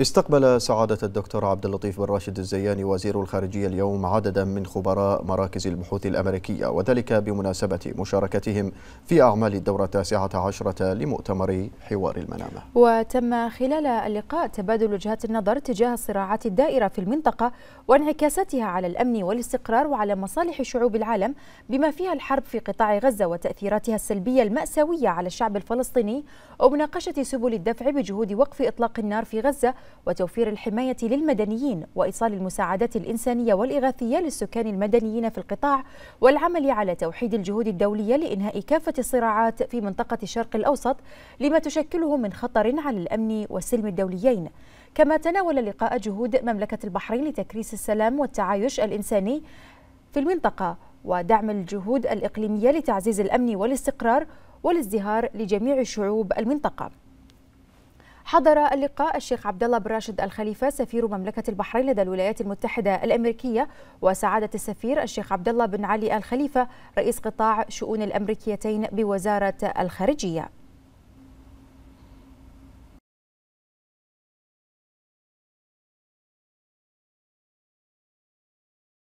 استقبل سعادة الدكتور عبد اللطيف بن راشد الزياني وزير الخارجية اليوم عددا من خبراء مراكز البحوث الأمريكية وذلك بمناسبة مشاركتهم في أعمال الدورة التاسعة عشرة لمؤتمر حوار المنامة وتم خلال اللقاء تبادل وجهات النظر تجاه الصراعات الدائرة في المنطقة وانعكاساتها على الأمن والاستقرار وعلى مصالح شعوب العالم بما فيها الحرب في قطاع غزة وتأثيراتها السلبية المأساوية على الشعب الفلسطيني ومناقشة سبل الدفع بجهود وقف إطلاق النار في غزة وتوفير الحماية للمدنيين وإيصال المساعدات الإنسانية والإغاثية للسكان المدنيين في القطاع والعمل على توحيد الجهود الدولية لإنهاء كافة الصراعات في منطقة الشرق الأوسط لما تشكله من خطر على الأمن والسلم الدوليين كما تناول اللقاء جهود مملكة البحرين لتكريس السلام والتعايش الإنساني في المنطقة ودعم الجهود الإقليمية لتعزيز الأمن والاستقرار والازدهار لجميع شعوب المنطقة حضر اللقاء الشيخ عبد الله بن راشد الخليفه سفير مملكه البحرين لدى الولايات المتحده الامريكيه وسعاده السفير الشيخ عبد الله بن علي الخليفه رئيس قطاع شؤون الامريكيتين بوزاره الخارجيه